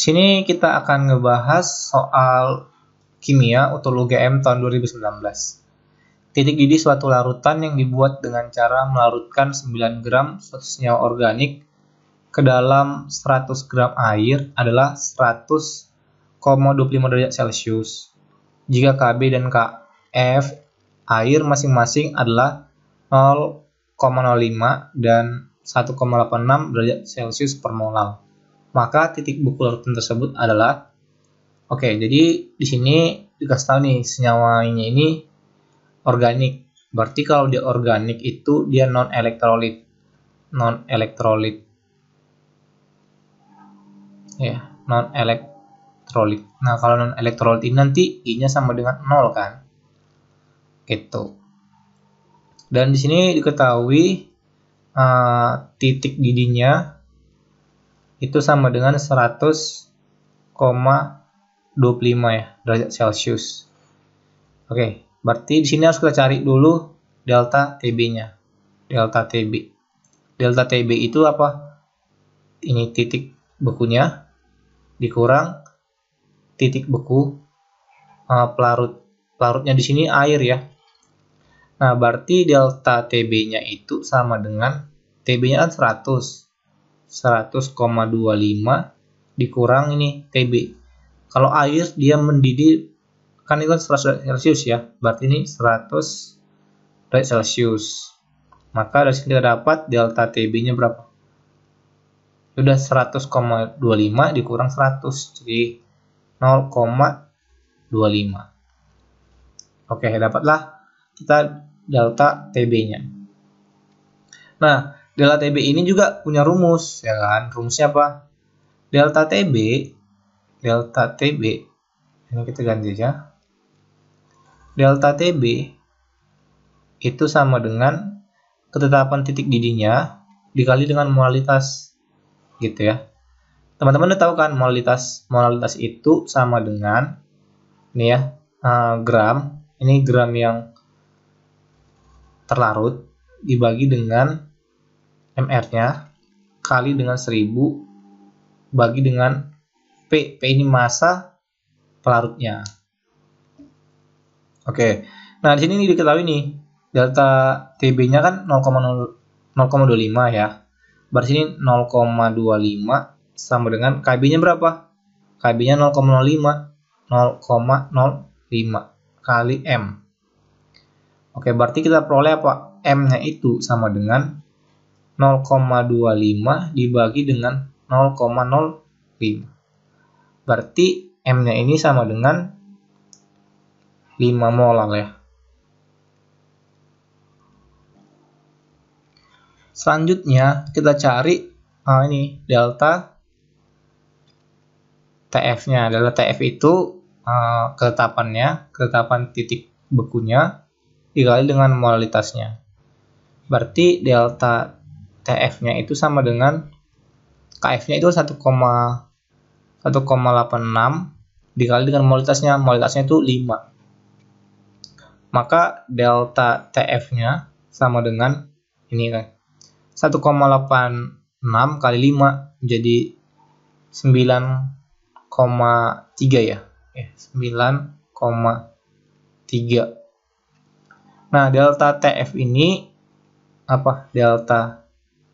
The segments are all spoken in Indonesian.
Sini kita akan ngebahas soal kimia utologi M tahun 2019. Titik didih suatu larutan yang dibuat dengan cara melarutkan 9 gram suatu senyawa organik ke dalam 100 gram air adalah 100,25 derajat Celcius. Jika KB dan KF air masing-masing adalah 0,05 dan 1,86 derajat Celcius per molal maka titik buku larutan tersebut adalah oke okay, jadi di sini dikasih tahu nih senyawanya ini organik berarti kalau dia organik itu dia non elektrolit non elektrolit ya yeah, non elektrolit nah kalau non elektrolit ini nanti i nya sama dengan nol kan gitu dan di sini diketahui uh, titik didihnya itu sama dengan 100,25 ya derajat Celcius. Oke, berarti di sini harus kita cari dulu delta TB-nya. Delta TB. Delta TB itu apa? Ini titik bekunya dikurang titik beku uh, pelarut. Pelarutnya di sini air ya. Nah, berarti delta TB-nya itu sama dengan TB-nya 100. Kan 100,25 dikurang ini TB. Kalau air dia mendidih kan itu 100 kan Celcius ya. Berarti ini 100 derajat Celcius. Maka dari sini kita dapat delta TB-nya berapa? Sudah 100,25 dikurang 100. Jadi 0,25. Oke, dapatlah kita delta TB-nya. Nah, delta TB ini juga punya rumus ya kan rumusnya apa delta TB delta TB ini kita ganti aja delta TB itu sama dengan ketetapan titik didihnya dikali dengan modalitas, gitu ya teman-teman udah tahu kan modalitas, modalitas itu sama dengan ini ya eh, gram ini gram yang terlarut dibagi dengan MR-nya kali dengan 1000 bagi dengan P. P ini masa pelarutnya. Oke. Nah, di sini ini diketahui nih delta TB-nya kan 0,25 ya. Berarti sini 0,25 sama dengan KB-nya berapa? KB-nya 0,05 0,05 kali M. Oke, berarti kita peroleh apa? M-nya itu sama dengan 0,25 dibagi dengan 0,05. Berarti M-nya ini sama dengan 5 molal ya. Selanjutnya kita cari ah ini delta TF-nya. Delta TF itu uh, ah, ketetapannya, ketetapan titik bekunya dikali dengan molalitasnya. Berarti delta tf nya itu sama dengan KF-nya itu 1,86 dikali dengan molitasnya. Molitasnya itu 5. Maka delta TF-nya sama dengan ini kan. 1,86 kali 5 jadi 9,3 ya. Eh, 9,3. Nah, delta TF ini apa? Delta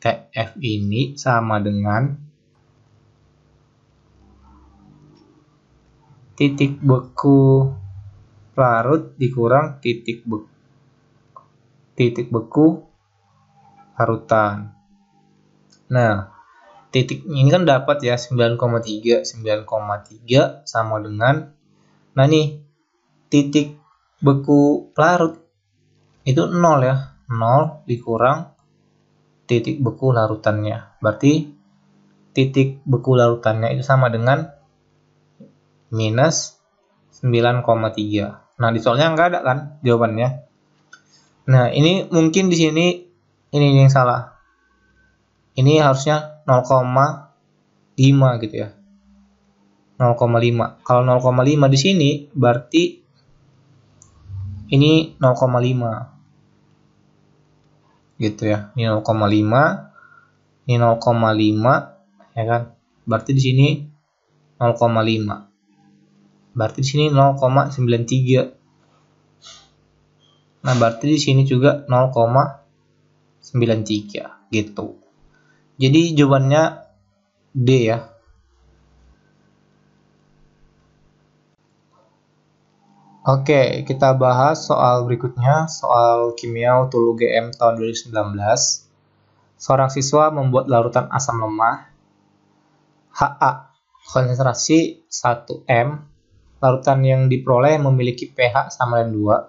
TF ini sama dengan titik beku larut dikurang titik beku titik beku larutan. Nah, titik ini kan dapat ya 9,3 9,3 sama dengan nah nih titik beku larut itu 0 ya 0 dikurang titik beku larutannya. Berarti titik beku larutannya itu sama dengan minus 9,3. Nah, di soalnya nggak ada kan jawabannya. Nah, ini mungkin di sini ini yang salah. Ini harusnya 0,5 gitu ya. 0,5. Kalau 0,5 di sini berarti ini 0,5 gitu ya. Ini 0,5, ini 0,5 ya kan. Berarti di sini 0,5. Berarti di sini 0,93. Nah, berarti di sini juga 0,93 gitu. Jadi jawabannya D ya. Oke, kita bahas soal berikutnya, soal kimia Tulu UGM tahun 2019. Seorang siswa membuat larutan asam lemah HA konsentrasi 1M. Larutan yang diperoleh memiliki pH sama dengan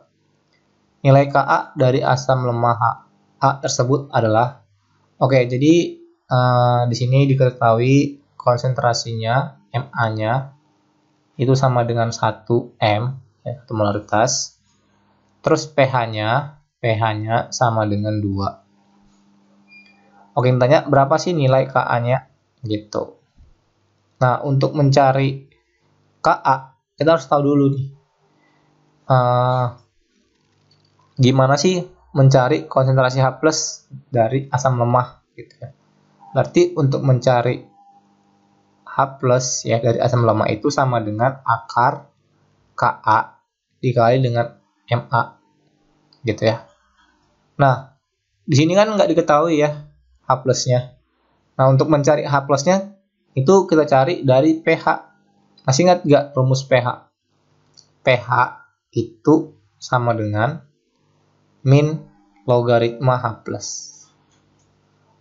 2. Nilai KA dari asam lemah HA tersebut adalah Oke, jadi uh, di sini diketahui konsentrasinya MA-nya itu sama dengan 1M ya, atau molaritas. Terus pH-nya, pH-nya sama dengan 2. Oke, tanya berapa sih nilai Ka-nya? Gitu. Nah, untuk mencari Ka, kita harus tahu dulu nih. Uh, gimana sih mencari konsentrasi H+ dari asam lemah gitu ya. Berarti untuk mencari H+ ya dari asam lemah itu sama dengan akar KA dikali dengan MA gitu ya. Nah, di sini kan nggak diketahui ya H plusnya. Nah, untuk mencari H plusnya itu kita cari dari pH. Masih ingat nggak rumus pH? pH itu sama dengan min logaritma H+. plus.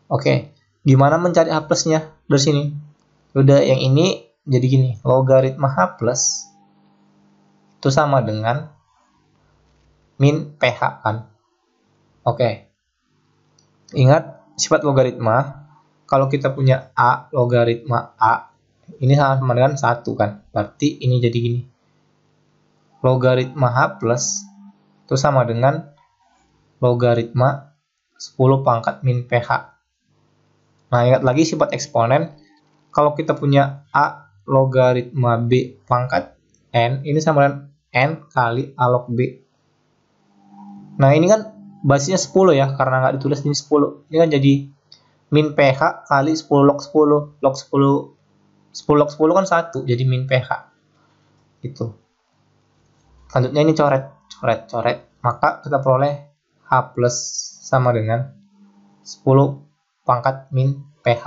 Oke, gimana mencari h plusnya dari sini? Udah yang ini jadi gini, logaritma H+ plus itu sama dengan min pH kan. Oke. Ingat sifat logaritma kalau kita punya A logaritma A ini sama dengan 1 kan. Berarti ini jadi gini. Logaritma H plus itu sama dengan logaritma 10 pangkat min pH. Nah, ingat lagi sifat eksponen. Kalau kita punya A logaritma B pangkat N, ini sama dengan N kali log B. Nah ini kan basisnya 10 ya, karena nggak ditulis ini 10. Ini kan jadi min PH kali 10 log 10. Log 10, 10 log 10 kan 1, jadi min PH. itu. Selanjutnya ini coret, coret, coret. Maka kita peroleh H plus sama dengan 10 pangkat min PH.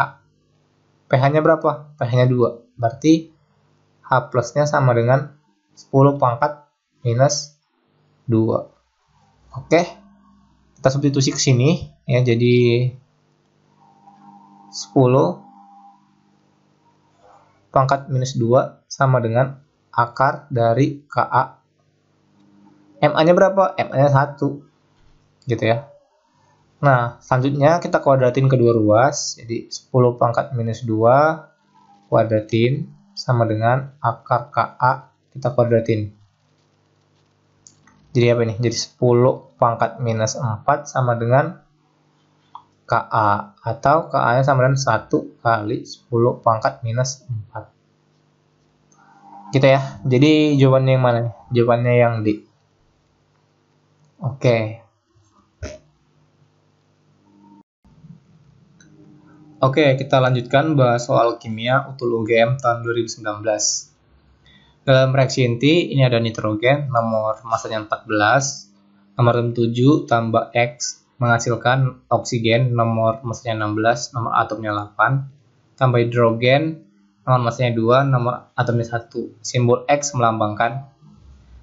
PH-nya berapa? PH-nya 2. Berarti H plusnya sama dengan 10 pangkat minus 2. Oke, kita substitusi ke sini ya, jadi 10 pangkat minus 2 sama dengan akar dari KA. MA-nya berapa? MA-nya 1. Gitu ya. Nah, selanjutnya kita kuadratin kedua ruas. Jadi 10 pangkat minus 2 kuadratin sama dengan akar KA kita kuadratin. Jadi apa ini? Jadi 10 pangkat minus 4 sama dengan KA atau KA-nya sama dengan 1 kali 10 pangkat minus 4. Gitu ya. Jadi jawabannya yang mana? Jawabannya yang D. Oke. Okay. Oke, kita lanjutkan bahas soal kimia UTUL UGM tahun 2019. Dalam reaksi inti, ini ada nitrogen, nomor masanya 14, nomor 7 tambah X menghasilkan oksigen, nomor masanya 16, nomor atomnya 8, tambah hidrogen, nomor masanya 2, nomor atomnya 1. Simbol X melambangkan.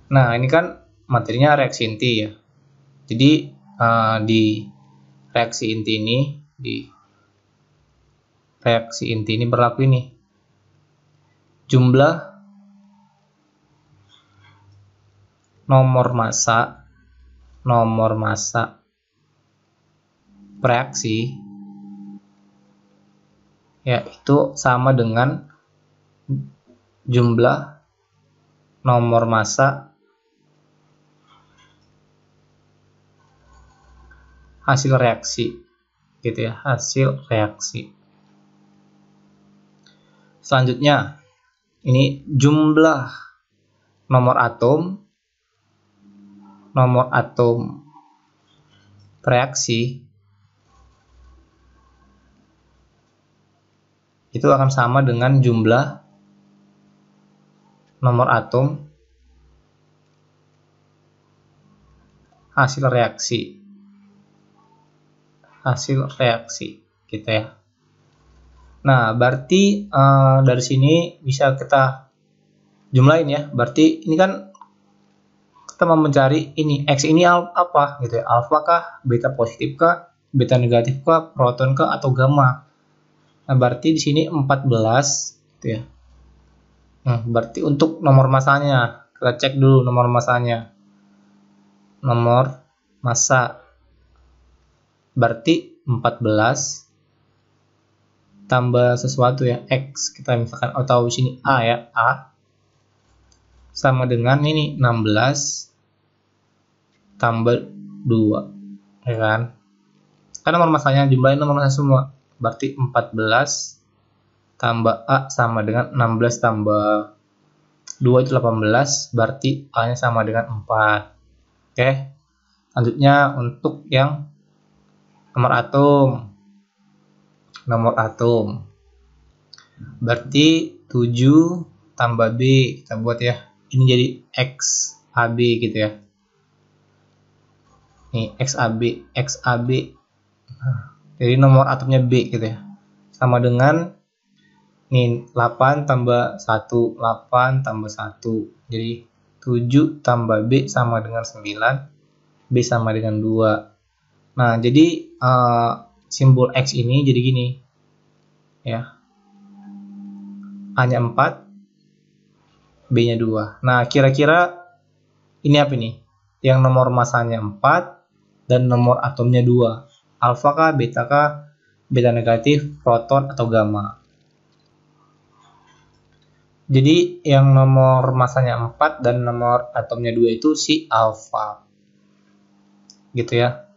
Nah, ini kan materinya reaksi inti ya. Jadi, uh, di reaksi inti ini, di reaksi inti ini berlaku ini. Jumlah nomor massa nomor massa reaksi yaitu sama dengan jumlah nomor massa hasil reaksi gitu ya hasil reaksi selanjutnya ini jumlah nomor atom nomor atom reaksi itu akan sama dengan jumlah nomor atom hasil reaksi hasil reaksi kita gitu ya nah berarti uh, dari sini bisa kita jumlahin ya berarti ini kan kita mau mencari ini X ini apa gitu ya alfa kah beta positif kah beta negatif kah proton kah atau gamma nah berarti di sini 14 gitu ya nah berarti untuk nomor masanya kita cek dulu nomor masanya nomor masa berarti 14 tambah sesuatu ya X kita misalkan atau oh, sini A ya A sama dengan ini 16 tambah 2 ya kan karena nomor masalahnya jumlahin nomor masalah semua berarti 14 tambah A sama dengan 16 tambah 2 itu 18 berarti A nya sama dengan 4 oke selanjutnya untuk yang nomor atom nomor atom berarti 7 tambah B kita buat ya ini jadi X AB gitu ya nih XAB XAB jadi nomor atomnya B gitu ya sama dengan nih 8 tambah 1 8 tambah 1 jadi 7 tambah B sama dengan 9 B sama dengan 2 nah jadi uh, simbol X ini jadi gini ya hanya 4 B nya 2 nah kira-kira ini apa nih yang nomor masanya 4 dan nomor atomnya dua, alfa kah, beta kah, beta negatif, proton atau gamma. Jadi yang nomor masanya 4 dan nomor atomnya dua itu si alfa. Gitu ya.